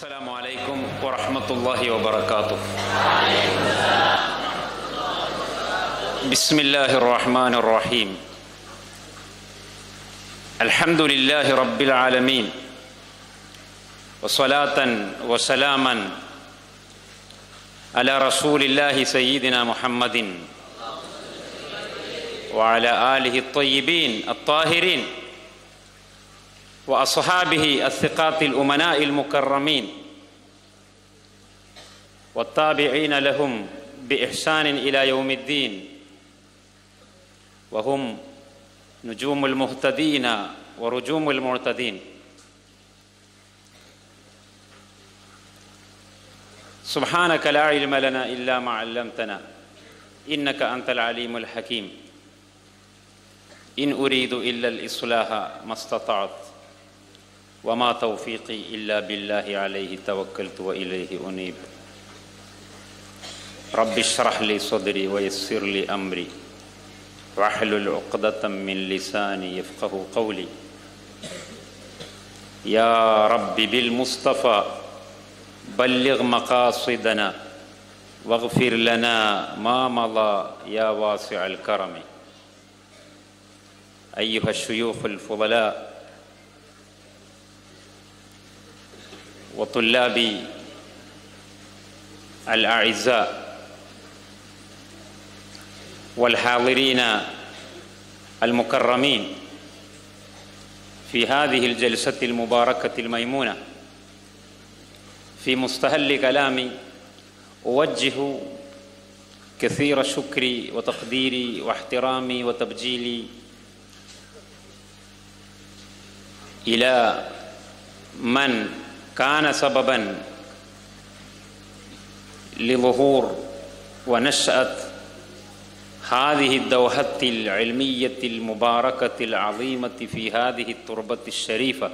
السلام عليكم ورحمة الله وبركاته بسم الله الرحمن الرحيم الحمد لله رب العالمين وصلاة وسلاما على رسول الله سيدنا محمد وعلى آله الطيبين الطاهرين وأصحابه الثقات الأمناء المكرمين والتابعين لهم بإحسان إلى يوم الدين وهم نجوم المهتدين ورجوم المعتدين سبحانك لا علم لنا إلا ما علمتنا إنك أنت العليم الحكيم إن أريد إلا الإصلاح ما استطعت وما توفيقي إلا بالله عليه توكلت وإليه أنيب رب اشرح لي صدري ويسر لي أمري واحلل عقدة من لساني يفقه قولي يا رب بالمصطفى بلغ مقاصدنا واغفر لنا ما مضى يا واسع الكرم أيها الشيوخ الفضلاء وطلابي الأعزاء والحاضرين المكرمين في هذه الجلسة المباركة الميمونة في مستهل كلامي أوجه كثير شكري وتقديري واحترامي وتبجيلي إلى من كان سببا لظهور ونشأة هذه الدوحة العلمية المباركة العظيمة في هذه التربة الشريفة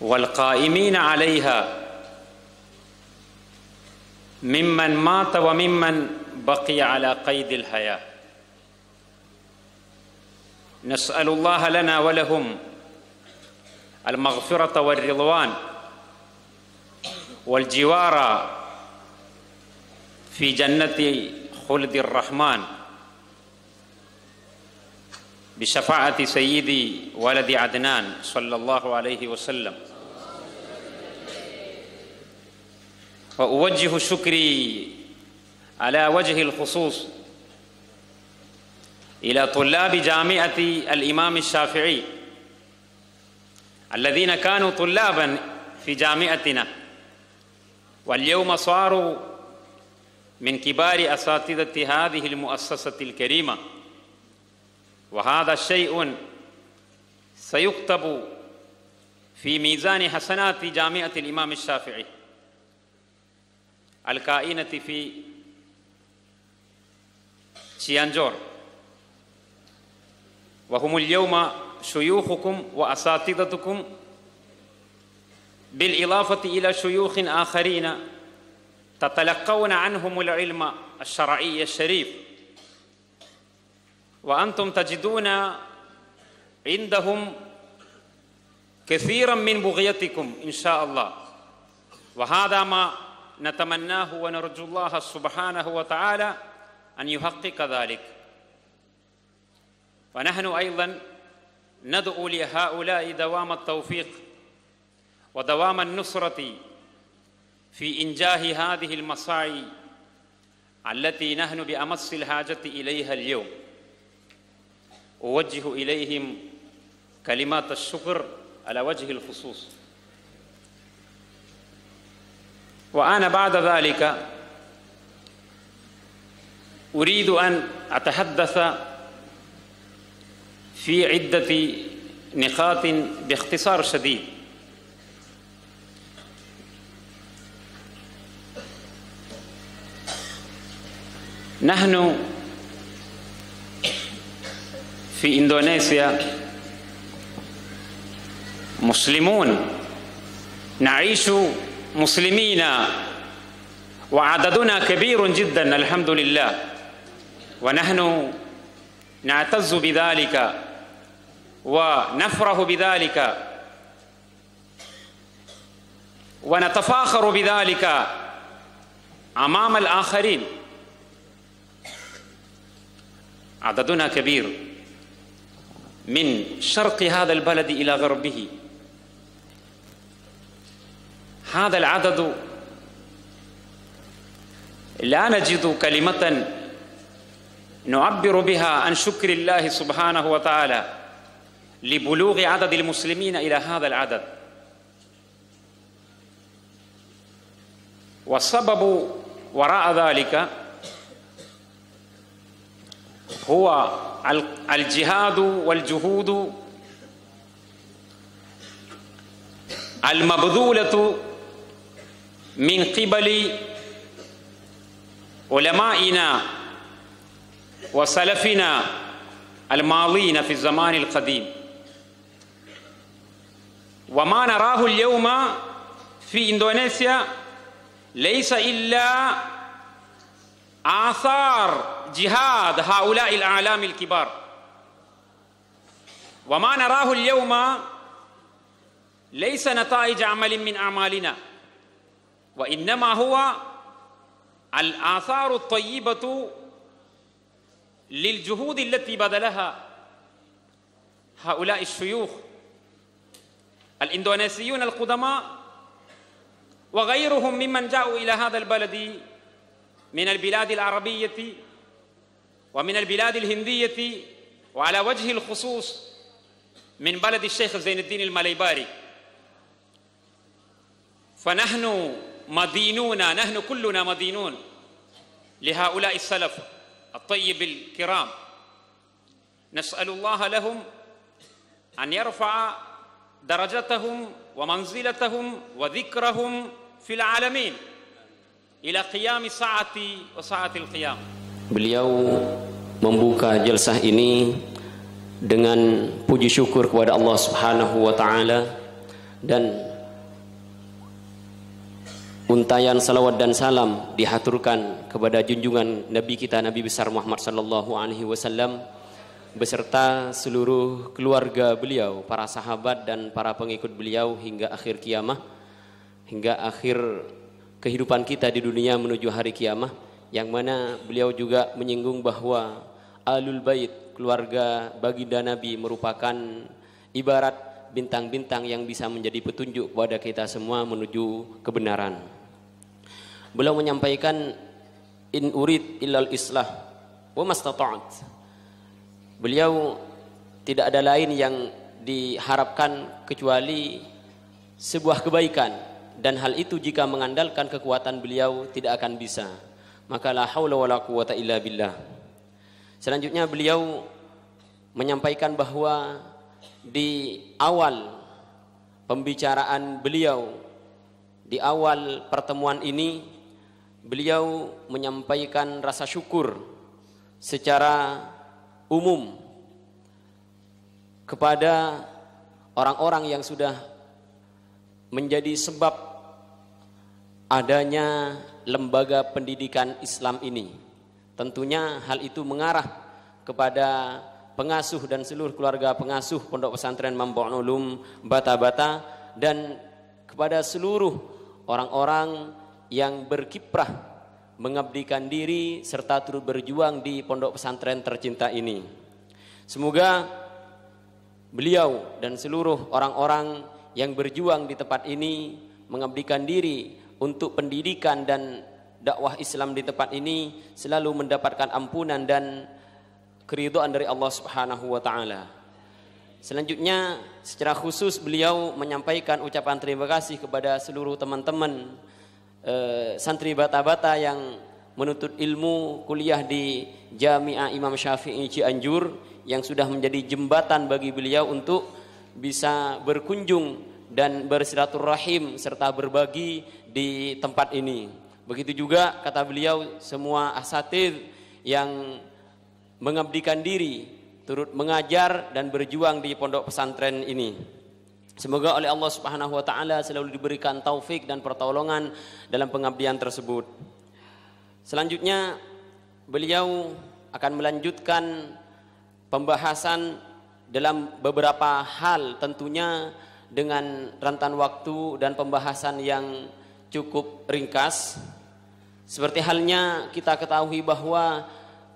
والقائمين عليها ممن مات وممن بقي على قيد الحياه نسأل الله لنا ولهم المغفرة والرضوان والجوار في جنة خلد الرحمن بشفاعة سيدي ولد عدنان صلى الله عليه وسلم وأوجه شكري على وجه الخصوص إلى طلاب جامعة الإمام الشافعي الذين كانوا طلابا في جامعتنا واليوم صاروا من كبار أساتذة هذه المؤسسة الكريمة وهذا شيء سيكتب في ميزان حسنات جامعة الإمام الشافعي الكائنة في تشيانجور وهم اليوم شيوخكم وأساتذتكم بالإضافة إلى شيوخ آخرين تتلقون عنهم العلم الشرعي الشريف وأنتم تجدون عندهم كثيرا من بغيتكم إن شاء الله وهذا ما نتمناه ونرجو الله سبحانه وتعالى أن يحقق ذلك ونحن أيضا ندعو لهؤلاء دوام التوفيق ودوام النصرة في إنجاه هذه المصاعي التي نحن بأمس الحاجة إليها اليوم أوجه إليهم كلمات الشكر على وجه الخصوص وأنا بعد ذلك أريد أن أتحدث في عدة نقاط باختصار شديد نحن في إندونيسيا مسلمون نعيش مسلمين وعددنا كبير جدا الحمد لله ونحن نعتز بذلك ونفرح بذلك ونتفاخر بذلك امام الاخرين عددنا كبير من شرق هذا البلد الى غربه هذا العدد لا نجد كلمه نعبر بها عن شكر الله سبحانه وتعالى لبلوغ عدد المسلمين إلى هذا العدد والسبب وراء ذلك هو الجهاد والجهود المبذولة من قبل علمائنا وسلفنا الماضين في الزمان القديم وما نراه اليوم في إندونيسيا ليس إلا آثار جهاد هؤلاء الأعلام الكبار وما نراه اليوم ليس نتائج عمل من أعمالنا وإنما هو الآثار الطيبة للجهود التي بذلها هؤلاء الشيوخ الإندونيسيون القدماء وغيرهم ممن جاءوا إلى هذا البلد من البلاد العربية ومن البلاد الهندية وعلى وجه الخصوص من بلد الشيخ زين الدين المليباري فنحن مدينون نحن كلنا مدينون لهؤلاء السلف الطيب الكرام نسأل الله لهم أن يرفع درجتهم ومنزلتهم وذكرهم في العالمين إلى قيام ساعة وساعة القيام Beliau membuka jelsah ini dengan puji syukur kepada Allah Subhanahu wa taala dan untayan salawat dan salam dihaturkan kepada junjungan Nabi kita Nabi besar Muhammad sallallahu alaihi wasallam beserta seluruh keluarga beliau, para sahabat dan para pengikut beliau hingga akhir kiamah, hingga akhir kehidupan kita di dunia menuju hari kiamah, yang mana beliau juga menyinggung bahwa alul bait keluarga baginda Nabi merupakan ibarat bintang-bintang yang bisa menjadi petunjuk kepada kita semua menuju kebenaran. Beliau menyampaikan in urid illal islah wa mastata'at Beliau tidak ada lain yang diharapkan kecuali sebuah kebaikan dan hal itu jika mengandalkan kekuatan beliau tidak akan bisa. Maka la haula wala quwata illa billah. Selanjutnya beliau menyampaikan bahwa di awal pembicaraan beliau di awal pertemuan ini beliau menyampaikan rasa syukur secara umum kepada orang-orang yang sudah menjadi sebab adanya lembaga pendidikan Islam ini. Tentunya hal itu mengarah kepada pengasuh dan seluruh keluarga pengasuh Pondok Pesantren Mambon Ulum Bata-Bata dan kepada seluruh orang-orang yang berkiprah mengabdikan diri serta turut berjuang di pondok pesantren tercinta ini. Semoga beliau dan seluruh orang-orang yang berjuang di tempat ini mengabdikan diri untuk pendidikan dan dakwah Islam di tempat ini selalu mendapatkan ampunan dan keridhaan dari Allah Subhanahu wa taala. Selanjutnya secara khusus beliau menyampaikan ucapan terima kasih kepada seluruh teman-teman Eh, santri bata-bata yang menuntut ilmu kuliah di Jami'ah Imam Syafi'i Cianjur yang sudah menjadi jembatan bagi beliau untuk bisa berkunjung dan bersilaturahim serta berbagi di tempat ini. Begitu juga kata beliau semua asatid yang mengabdikan diri turut mengajar dan berjuang di pondok pesantren ini. Semoga oleh Allah Subhanahu wa taala selalu diberikan taufik dan pertolongan dalam pengabdian tersebut. Selanjutnya beliau akan melanjutkan pembahasan dalam beberapa hal tentunya dengan rentan waktu dan pembahasan yang cukup ringkas. Seperti halnya kita ketahui bahwa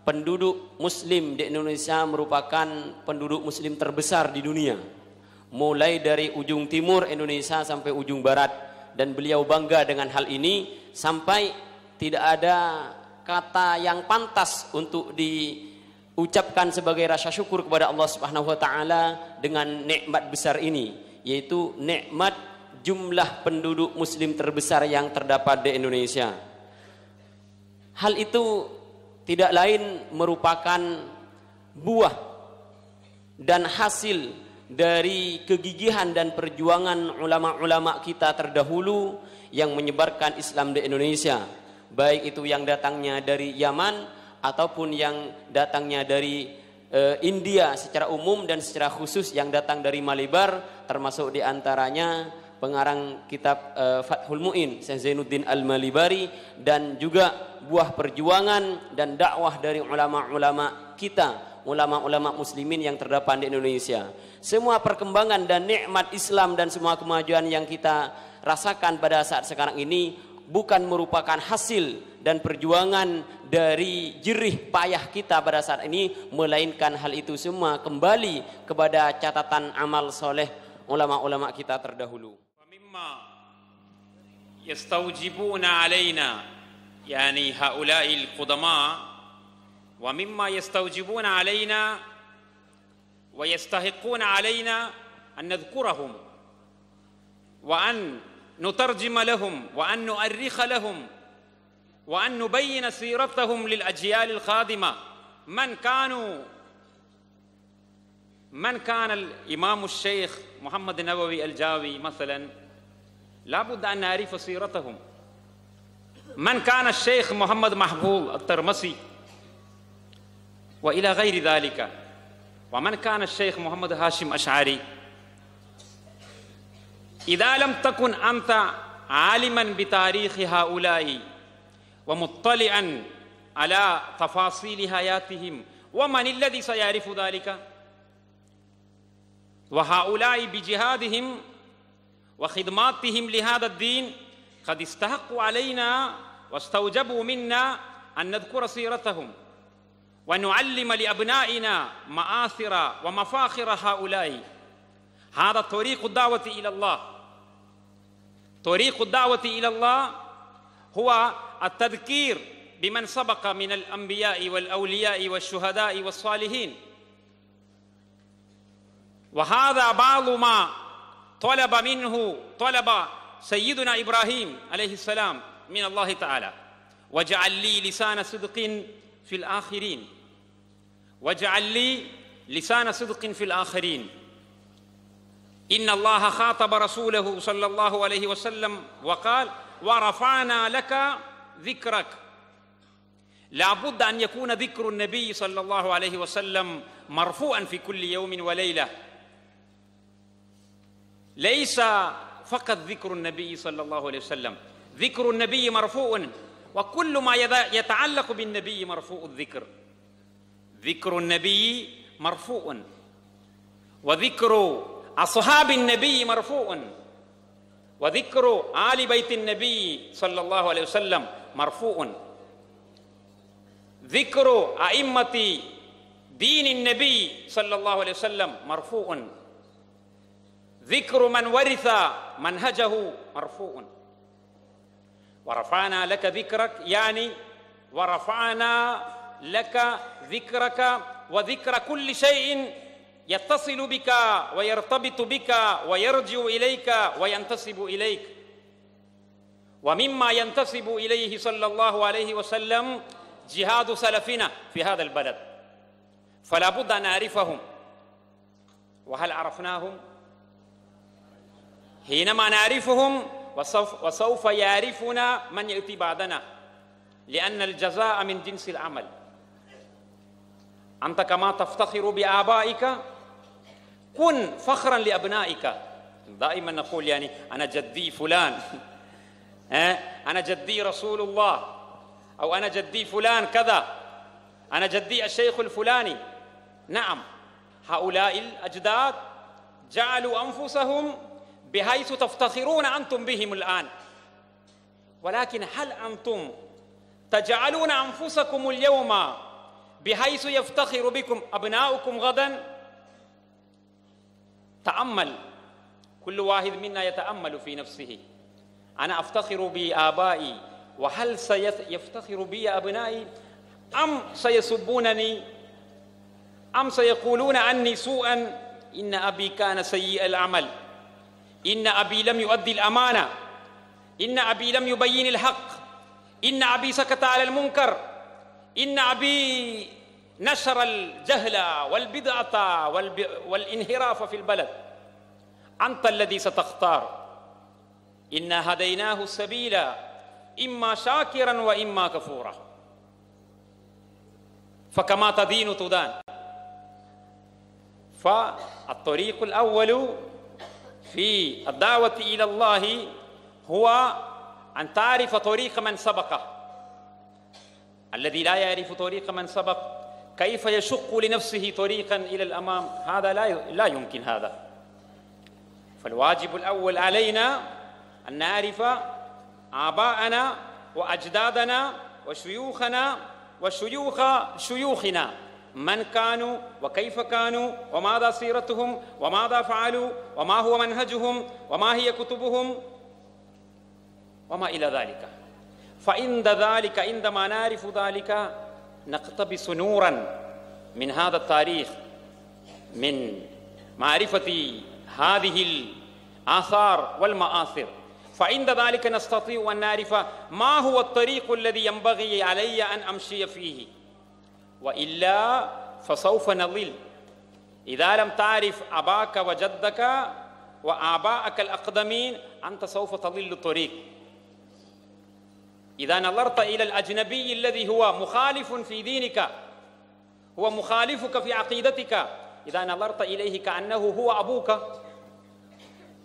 penduduk muslim di Indonesia merupakan penduduk muslim terbesar di dunia mulai dari ujung timur Indonesia sampai ujung barat dan beliau bangga dengan hal ini sampai tidak ada kata yang pantas untuk diucapkan sebagai rasa syukur kepada Allah Subhanahu wa taala dengan nikmat besar ini yaitu nikmat jumlah penduduk muslim terbesar yang terdapat di Indonesia. Hal itu tidak lain merupakan buah dan hasil dari kegigihan dan perjuangan ulama-ulama kita terdahulu yang menyebarkan Islam di Indonesia, baik itu yang datangnya dari Yaman ataupun yang datangnya dari e, India secara umum dan secara khusus yang datang dari Malibar termasuk diantaranya pengarang kitab e, Fathul Mu'in Syekh Zainuddin Al-Malibari dan juga buah perjuangan dan dakwah dari ulama-ulama kita ulama-ulama muslimin yang terdapat di Indonesia. Semua perkembangan dan nikmat Islam dan semua kemajuan yang kita rasakan pada saat sekarang ini bukan merupakan hasil dan perjuangan dari jerih payah kita pada saat ini melainkan hal itu semua kembali kepada catatan amal soleh ulama-ulama kita terdahulu. يستوجبون علينا يعني هؤلاء القدماء ومما يستوجبون علينا ويستحقون علينا أن نذكرهم وأن نترجم لهم وأن نؤرخ لهم وأن نبين سيرتهم للأجيال القادمة من كانوا من كان الإمام الشيخ محمد النووي الجاوي مثلا لابد أن نعرف سيرتهم من كان الشيخ محمد محبوب الترمسي وإلى غير ذلك ومن كان الشيخ محمد هاشم أشعري إذا لم تكن أنت عالما بتاريخ هؤلاء ومطلعا على تفاصيل حياتهم ومن الذي سيعرف ذلك وهؤلاء بجهادهم وخدماتهم لهذا الدين قد استحقوا علينا واستوجبوا منا أن نذكر سيرتهم ونعلم لأبنائنا مآثر ومفاخر هؤلاء هذا طريق الدعوة إلى الله طريق الدعوة إلى الله هو التذكير بمن سبق من الأنبياء والأولياء والشهداء والصالحين وهذا بعض ما طلب منه طلب سيدنا إبراهيم عليه السلام من الله تعالى واجعل لي لسان صدق في الآخرين واجعل لي لسان صدق في الآخرين إن الله خاطب رسوله صلى الله عليه وسلم وقال ورفعنا لك ذكرك لابد أن يكون ذكر النبي صلى الله عليه وسلم مرفوعا في كل يوم وليلة ليس فقط ذكر النبي صلى الله عليه وسلم ذكر النبي مرفوع وكل ما يتعلق بالنبي مرفوع الذكر ذكر النبي مرفوع وذكر أصحاب النبي مرفوع وذكر آل بيت النبي صلى الله عليه وسلم مرفوع ذكر أئمة دين النبي صلى الله عليه وسلم مرفوع ذكر من ورث منهجه مرفوع ورفعنا لك ذكرك يعني ورفعنا لك ذكرك وذكر كل شيء يتصل بك ويرتبط بك ويرجع اليك وينتسب اليك ومما ينتسب اليه صلى الله عليه وسلم جهاد سلفنا في هذا البلد فلا بد ان نعرفهم وهل عرفناهم حينما نعرفهم وسوف, وسوف يعرفنا من يأتي بعدنا لأن الجزاء من جنس العمل أنت كما تفتخر بآبائك كن فخرا لأبنائك دائما نقول يعني أنا جدي فلان أنا جدي رسول الله أو أنا جدي فلان كذا أنا جدي الشيخ الفلاني نعم هؤلاء الأجداد جعلوا أنفسهم بحيث تفتخرون أنتم بهم الآن ولكن هل أنتم تجعلون أنفسكم اليوم بحيث يفتخر بكم أبناؤكم غدا تأمل كل واحد منا يتأمل في نفسه أنا أفتخر بآبائي وهل سيفتخر بي أبنائي أم سيسبونني أم سيقولون عني سوءا إن أبي كان سيء العمل إن أبي لم يؤدي الأمانة إن أبي لم يبين الحق إن أبي سكت على المنكر إن أبي نشر الجهل والبدعة والانحراف في البلد أنت الذي ستختار إنا هديناه السبيل إما شاكرا وإما كفورا فكما تدين تدان فالطريق الأول في الدعوة إلى الله هو أن تعرف طريق من سبقه الذي لا يعرف طريق من سبق كيف يشق لنفسه طريقا إلى الأمام هذا لا لا يمكن هذا فالواجب الأول علينا أن نعرف آباءنا وأجدادنا وشيوخنا وشيوخ شيوخنا من كانوا وكيف كانوا وماذا سيرتهم وماذا فعلوا وما هو منهجهم وما هي كتبهم وما إلى ذلك فعند ذلك عندما نعرف ذلك نقتبس نورا من هذا التاريخ من معرفة هذه الآثار والمآثر فعند ذلك نستطيع أن نعرف ما هو الطريق الذي ينبغي علي أن أمشي فيه وإلا فسوف نضل إذا لم تعرف أباك وجدك وآباءك الأقدمين أنت سوف تضل الطريق إذا نظرت إلى الأجنبي الذي هو مخالف في دينك هو مخالفك في عقيدتك إذا نظرت إليه كأنه هو أبوك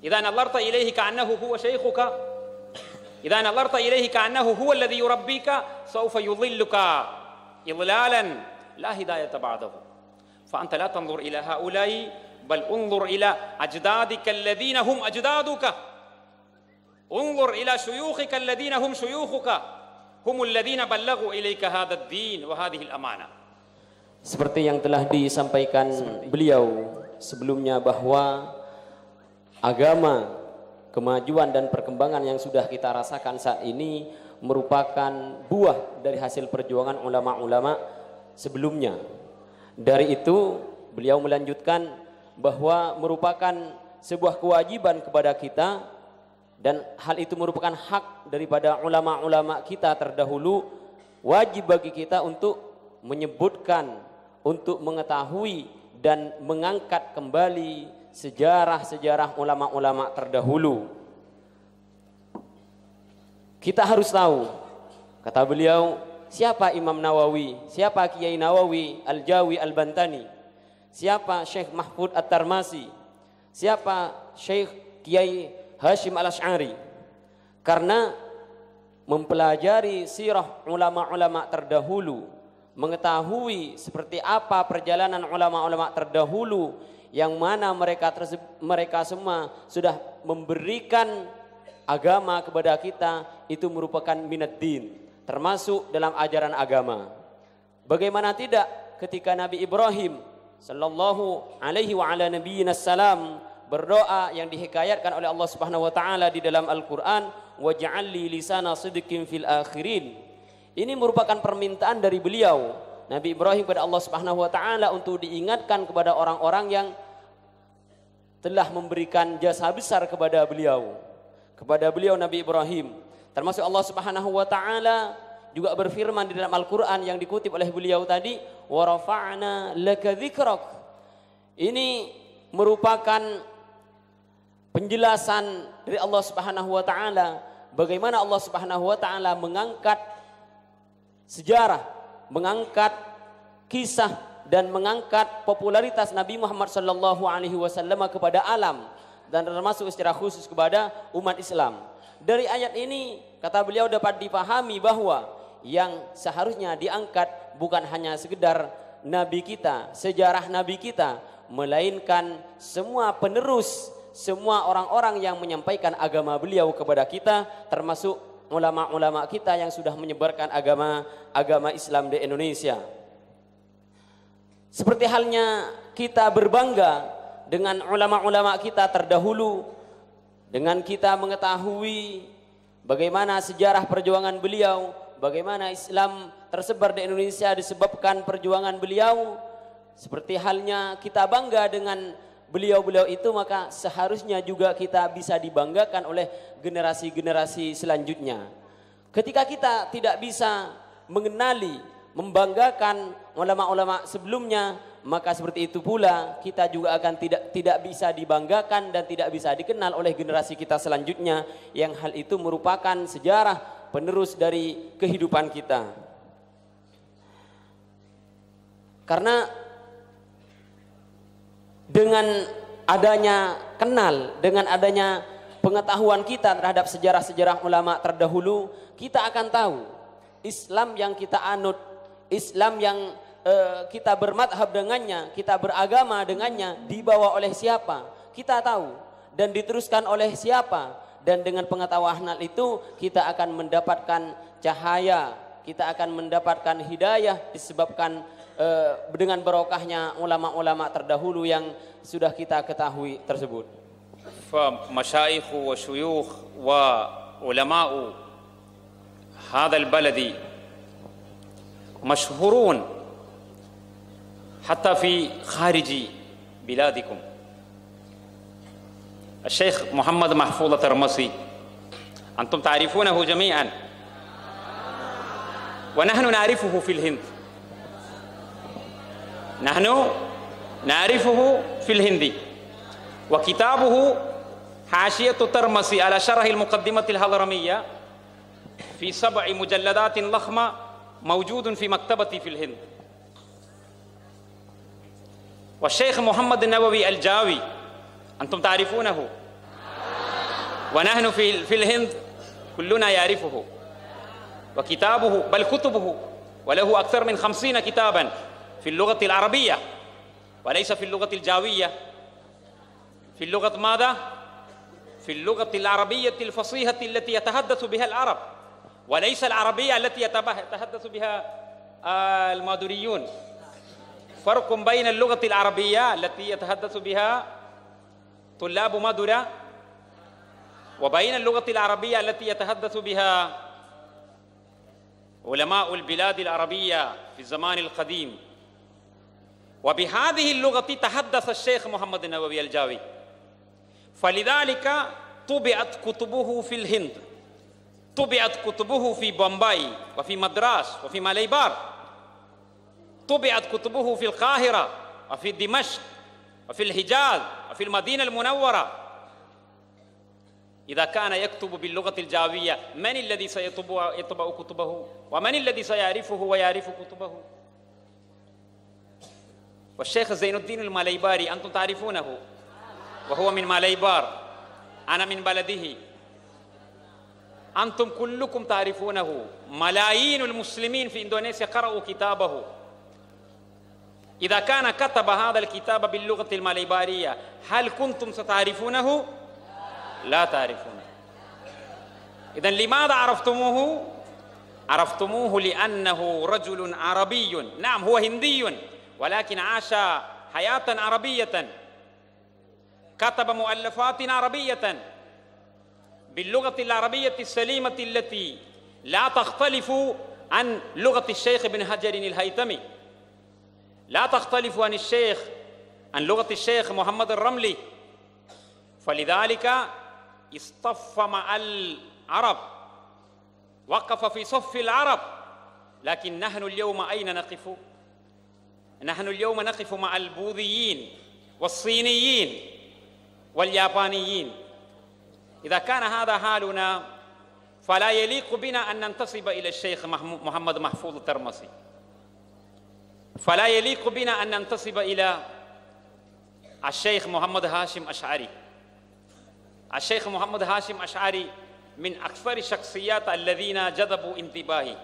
إذا نظرت إليه كأنه هو شيخك إذا نظرت إليه كأنه هو الذي يربيك سوف يضلك إضلالا لا هداية بعده فأنت لا تنظر إلى هؤلاء بل انظر إلى أجدادك الذين هم أجدادك انظر إلى شيوخك الذين هم شيوخك هم الذين بلغوا إليك هذا الدين وهذه الأمانة Seperti yang telah disampaikan beliau sebelumnya bahwa agama, kemajuan dan perkembangan yang sudah kita rasakan saat ini merupakan buah dari hasil perjuangan ulama-ulama sebelumnya. Dari itu beliau melanjutkan bahwa merupakan sebuah kewajiban kepada kita dan hal itu merupakan hak daripada ulama-ulama kita terdahulu wajib bagi kita untuk menyebutkan untuk mengetahui dan mengangkat kembali sejarah-sejarah ulama-ulama terdahulu. Kita harus tahu. Kata beliau, siapa Imam Nawawi, siapa Kiai Nawawi, Al-Jawi Al-Bantani, siapa Syekh Mahfud At-Tarmasi, siapa Syekh Kiai Hashim Al-Ash'ari. Karena mempelajari sirah ulama-ulama terdahulu, mengetahui seperti apa perjalanan ulama-ulama terdahulu yang mana mereka mereka semua sudah memberikan agama kepada kita itu merupakan minat din, termasuk dalam ajaran agama. Bagaimana tidak ketika Nabi Ibrahim sallallahu alaihi wa ala salam berdoa yang dihikayatkan oleh Allah Subhanahu wa taala di dalam Al-Qur'an waj'alli lisana sidqin fil akhirin. Ini merupakan permintaan dari beliau Nabi Ibrahim kepada Allah Subhanahu wa taala untuk diingatkan kepada orang-orang yang telah memberikan jasa besar kepada beliau kepada beliau Nabi Ibrahim. Termasuk Allah Subhanahu wa taala juga berfirman di dalam Al-Qur'an yang dikutip oleh beliau tadi, "Wa rafa'na laka dzikrak." Ini merupakan penjelasan dari Allah Subhanahu wa taala bagaimana Allah Subhanahu wa taala mengangkat sejarah, mengangkat kisah dan mengangkat popularitas Nabi Muhammad sallallahu alaihi wasallam kepada alam dan termasuk secara khusus kepada umat Islam. Dari ayat ini kata beliau dapat dipahami bahwa yang seharusnya diangkat bukan hanya sekedar nabi kita, sejarah nabi kita, melainkan semua penerus, semua orang-orang yang menyampaikan agama beliau kepada kita termasuk ulama-ulama kita yang sudah menyebarkan agama agama Islam di Indonesia. Seperti halnya kita berbangga dengan ulama-ulama kita terdahulu dengan kita mengetahui bagaimana sejarah perjuangan beliau, bagaimana Islam tersebar di Indonesia disebabkan perjuangan beliau. Seperti halnya kita bangga dengan beliau-beliau itu, maka seharusnya juga kita bisa dibanggakan oleh generasi-generasi selanjutnya. Ketika kita tidak bisa mengenali, membanggakan ulama-ulama sebelumnya, maka seperti itu pula kita juga akan tidak tidak bisa dibanggakan dan tidak bisa dikenal oleh generasi kita selanjutnya yang hal itu merupakan sejarah penerus dari kehidupan kita. Karena dengan adanya kenal, dengan adanya pengetahuan kita terhadap sejarah-sejarah ulama terdahulu, kita akan tahu Islam yang kita anut, Islam yang Eh, kita bermadhab dengannya, kita beragama dengannya, dibawa oleh siapa? Kita tahu dan diteruskan oleh siapa? Dan dengan pengetahuan hal itu kita akan mendapatkan cahaya, kita akan mendapatkan hidayah disebabkan eh, dengan barokahnya ulama-ulama terdahulu yang sudah kita ketahui tersebut. syuyuh wa ulamau hadal baladi مشهورون حتى في خارج بلادكم الشيخ محمد محفوظ ترمسي أنتم تعرفونه جميعا ونحن نعرفه في الهند نحن نعرفه في الهند وكتابه حاشية ترمسي على شرح المقدمة الهضرمية في سبع مجلدات ضخمة موجود في مكتبتي في الهند والشيخ محمد النووي الجاوي أنتم تعرفونه ونحن في في الهند كلنا يعرفه وكتابه بل كتبه وله أكثر من خمسين كتابا في اللغة العربية وليس في اللغة الجاوية في اللغة ماذا؟ في اللغة العربية الفصيحة التي يتحدث بها العرب وليس العربية التي يتحدث بها آه، المادوريون فرق بين اللغة العربية التي يتحدث بها طلاب مدرة وبين اللغة العربية التي يتحدث بها علماء البلاد العربية في الزمان القديم وبهذه اللغة تحدث الشيخ محمد النووي الجاوي فلذلك طبعت كتبه في الهند طبعت كتبه في بومباي وفي مدراس وفي ماليبار طبعت كتبه في القاهرة وفي دمشق وفي الحجاز وفي المدينة المنورة إذا كان يكتب باللغة الجاوية من الذي سيطبع كتبه ومن الذي سيعرفه ويعرف كتبه والشيخ زين الدين الماليباري أنتم تعرفونه وهو من ماليبار أنا من بلده أنتم كلكم تعرفونه ملايين المسلمين في إندونيسيا قرأوا كتابه إذا كان كتب هذا الكتاب باللغة الماليبارية هل كنتم ستعرفونه؟ لا تعرفونه إذا لماذا عرفتموه؟ عرفتموه لأنه رجل عربي نعم هو هندي ولكن عاش حياة عربية كتب مؤلفات عربية باللغة العربية السليمة التي لا تختلف عن لغة الشيخ بن هجر الهيثمي لا تختلف عن الشيخ عن لغة الشيخ محمد الرملي فلذلك اصطف مع العرب وقف في صف العرب لكن نحن اليوم أين نقف؟ نحن اليوم نقف مع البوذيين والصينيين واليابانيين إذا كان هذا حالنا فلا يليق بنا أن ننتصب إلى الشيخ محمد محفوظ الترمسي فلا يليق بنا أن ننتسب إلى الشيخ محمد هاشم أشعري الشيخ محمد هاشم أشعري من أكثر الشخصيات الذين جذبوا انتباهي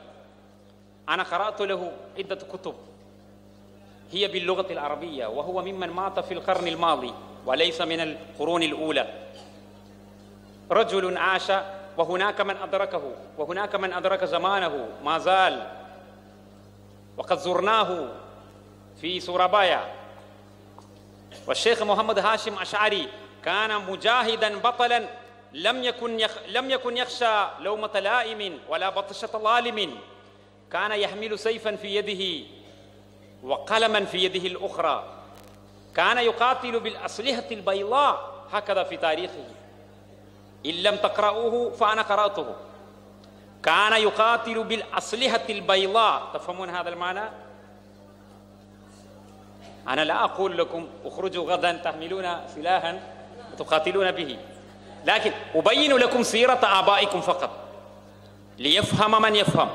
أنا قرأت له عدة كتب هي باللغة العربية وهو ممن مات في القرن الماضي وليس من القرون الأولى رجل عاش وهناك من أدركه وهناك من أدرك زمانه ما زال وقد زرناه في سورابايا والشيخ محمد هاشم أشعري كان مجاهدا بطلا لم يكن يخ... لم يكن يخشى لومة لائم ولا بطشة ظالم كان يحمل سيفا في يده وقلما في يده الأخرى كان يقاتل بالأسلحة البيضاء هكذا في تاريخه إن لم تقرأوه فأنا قرأته كان يقاتل بالأسلحة البيضاء تفهمون هذا المعنى؟ أنا لا أقول لكم اخرجوا غدا تحملون سلاحا وتقاتلون به لكن أبين لكم سيرة آبائكم فقط ليفهم من يفهم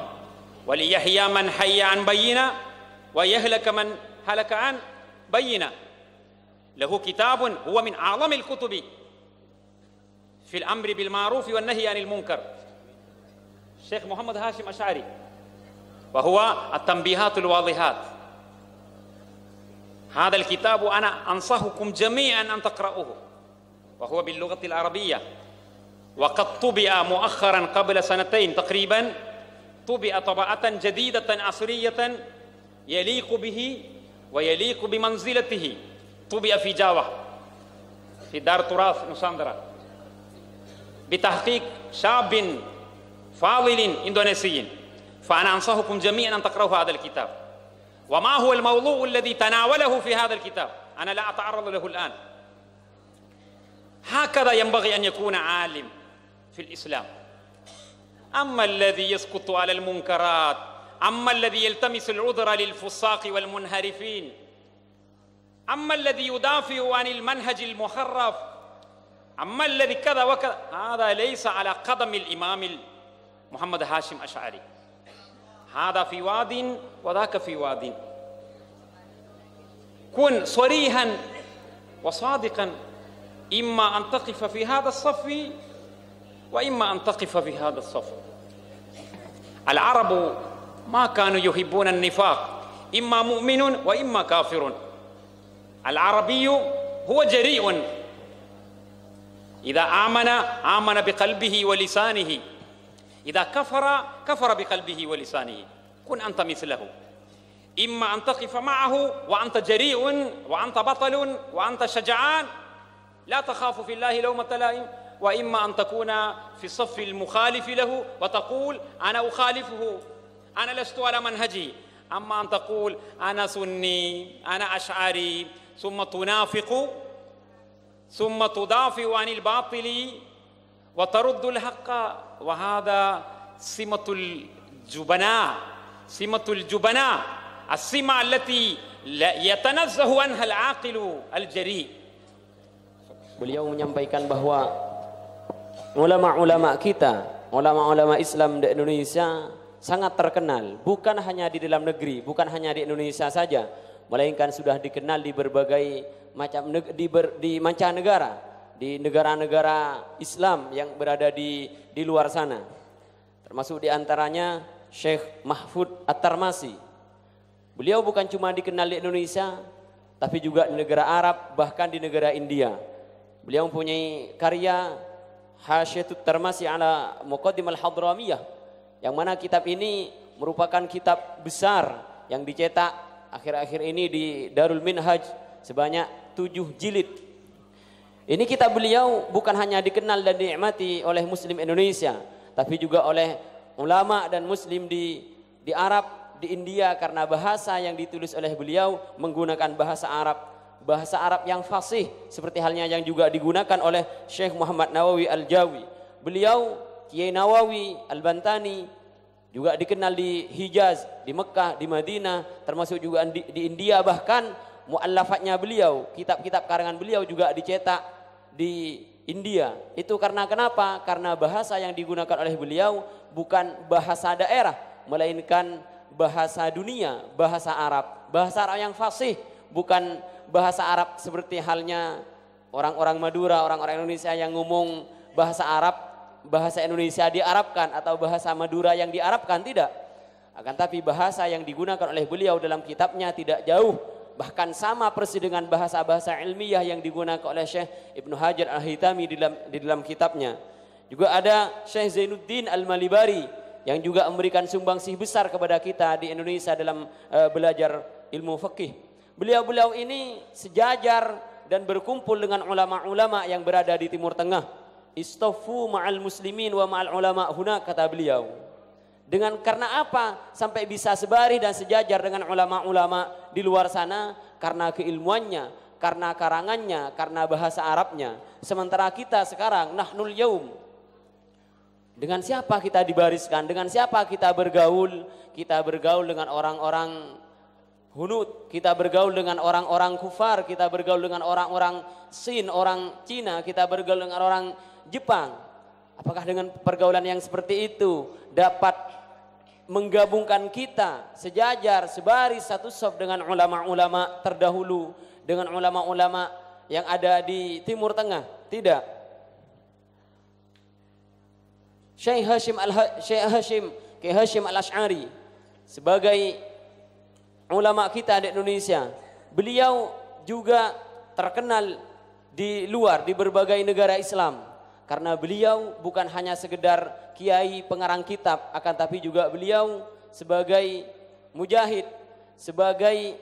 وليحيى من حي عن بينة ويهلك من هلك عن بينة له كتاب هو من أعظم الكتب في الأمر بالمعروف والنهي عن المنكر الشيخ محمد هاشم أشعري وهو التنبيهات الواضحات هذا الكتاب أنا أنصحكم جميعا أن تقرأوه وهو باللغة العربية وقد طبع مؤخرا قبل سنتين تقريبا طبع طبعة جديدة عصرية يليق به ويليق بمنزلته طبع في جاوة في دار تراث نساندرا بتحقيق شاب فاضل اندونيسي فأنا أنصحكم جميعا أن تقرأوا هذا الكتاب وما هو الموضوع الذي تناوله في هذا الكتاب أنا لا أتعرض له الآن هكذا ينبغي أن يكون عالم في الإسلام أما الذي يسقط على المنكرات أما الذي يلتمس العذر للفساق والمنهرفين أما الذي يدافع عن المنهج المخرف أما الذي كذا وكذا هذا ليس على قدم الإمام محمد هاشم أشعري هذا في واد وذاك في واد كن صريحا وصادقا إما أن تقف في هذا الصف وإما أن تقف في هذا الصف العرب ما كانوا يحبون النفاق إما مؤمن وإما كافر العربي هو جريء إذا آمن آمن بقلبه ولسانه إذا كفر كفر بقلبه ولسانه كن أنت مثله إما أن تقف معه وأنت جريء وأنت بطل وأنت شجعان لا تخاف في الله لومة لائم وإما أن تكون في الصف المخالف له وتقول أنا أخالفه أنا لست على منهجه أما أن تقول أنا سني أنا أشعري ثم تنافق ثم تدافع عن الباطل وترد الحق وهذا سمة الجبناء سمة الجبناء السمة التي يتنزه عنها العاقل الجريء Beliau menyampaikan bahwa ulama-ulama kita, ulama-ulama Islam di Indonesia sangat terkenal, bukan hanya di dalam negeri, bukan hanya di Indonesia saja, melainkan sudah dikenal di berbagai macam di, ber, di mancanegara di negara-negara Islam yang berada di di luar sana. Termasuk di antaranya Syekh Mahfud At-Tarmasi. Beliau bukan cuma dikenal di Indonesia, tapi juga di negara Arab, bahkan di negara India. Beliau mempunyai karya Hasyatut Tarmasi ala Al Hadramiyah yang mana kitab ini merupakan kitab besar yang dicetak akhir-akhir ini di Darul Minhaj sebanyak tujuh jilid ini kita beliau bukan hanya dikenal dan dinikmati oleh muslim Indonesia, tapi juga oleh ulama dan muslim di di Arab, di India karena bahasa yang ditulis oleh beliau menggunakan bahasa Arab, bahasa Arab yang fasih seperti halnya yang juga digunakan oleh Syekh Muhammad Nawawi Al-Jawi. Beliau Kiai Nawawi Al-Bantani juga dikenal di Hijaz, di Mekah, di Madinah, termasuk juga di, di India bahkan muallafatnya beliau, kitab-kitab karangan beliau juga dicetak di India. Itu karena kenapa? Karena bahasa yang digunakan oleh beliau bukan bahasa daerah, melainkan bahasa dunia, bahasa Arab. Bahasa Arab yang fasih, bukan bahasa Arab seperti halnya orang-orang Madura, orang-orang Indonesia yang ngomong bahasa Arab, bahasa Indonesia diarabkan atau bahasa Madura yang diarabkan tidak. Akan tapi bahasa yang digunakan oleh beliau dalam kitabnya tidak jauh bahkan sama persis dengan bahasa-bahasa ilmiah yang digunakan oleh Syekh Ibnu Hajar Al-Hitami di dalam, di dalam kitabnya. Juga ada Syekh Zainuddin Al-Malibari yang juga memberikan sumbangsih besar kepada kita di Indonesia dalam uh, belajar ilmu fikih. Beliau-beliau ini sejajar dan berkumpul dengan ulama-ulama yang berada di Timur Tengah. Istofu ma'al muslimin wa ma'al ulama huna kata beliau. Dengan karena apa sampai bisa sebari dan sejajar dengan ulama-ulama di luar sana karena keilmuannya, karena karangannya, karena bahasa Arabnya. Sementara kita sekarang nahnul yaum. Dengan siapa kita dibariskan? Dengan siapa kita bergaul? Kita bergaul dengan orang-orang hunut, kita bergaul dengan orang-orang kufar, kita bergaul dengan orang-orang Sin, orang Cina, kita bergaul dengan orang Jepang. Apakah dengan pergaulan yang seperti itu dapat menggabungkan kita sejajar, sebaris, satu sob dengan ulama-ulama terdahulu, dengan ulama-ulama yang ada di Timur Tengah. Tidak. Syekh Hashim al Syekh Hashim, ke Hashim al Ashari sebagai ulama kita di Indonesia, beliau juga terkenal di luar di berbagai negara Islam karena beliau bukan hanya sekedar kiai pengarang kitab akan tapi juga beliau sebagai mujahid sebagai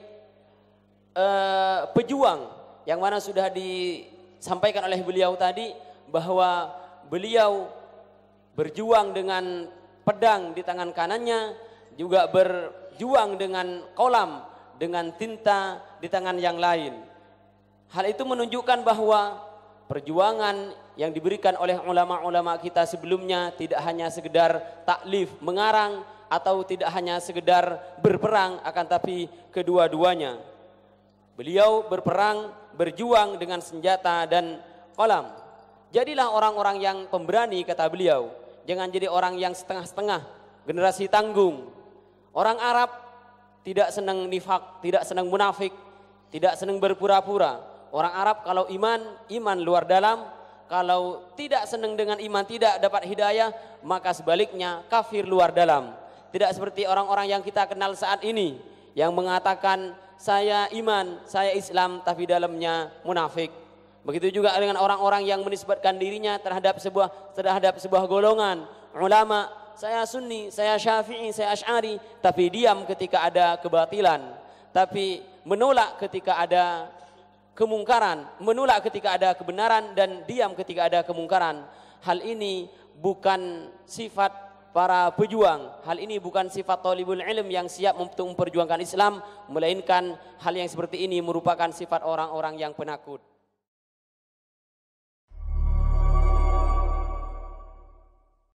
uh, pejuang yang mana sudah disampaikan oleh beliau tadi bahwa beliau berjuang dengan pedang di tangan kanannya juga berjuang dengan kolam dengan tinta di tangan yang lain hal itu menunjukkan bahwa perjuangan yang diberikan oleh ulama-ulama kita sebelumnya tidak hanya sekedar taklif mengarang atau tidak hanya sekedar berperang akan tapi kedua-duanya beliau berperang berjuang dengan senjata dan kolam jadilah orang-orang yang pemberani kata beliau jangan jadi orang yang setengah-setengah generasi tanggung orang Arab tidak senang nifak tidak senang munafik tidak senang berpura-pura orang Arab kalau iman iman luar dalam kalau tidak senang dengan iman, tidak dapat hidayah, maka sebaliknya kafir luar dalam. Tidak seperti orang-orang yang kita kenal saat ini yang mengatakan saya iman, saya Islam tapi dalamnya munafik. Begitu juga dengan orang-orang yang menisbatkan dirinya terhadap sebuah terhadap sebuah golongan ulama, saya Sunni, saya Syafi'i, saya Asy'ari, tapi diam ketika ada kebatilan, tapi menolak ketika ada kemungkaran, menolak ketika ada kebenaran dan diam ketika ada kemungkaran. Hal ini bukan sifat para pejuang. Hal ini bukan sifat talibul ilm yang siap memperjuangkan Islam, melainkan hal yang seperti ini merupakan sifat orang-orang yang penakut.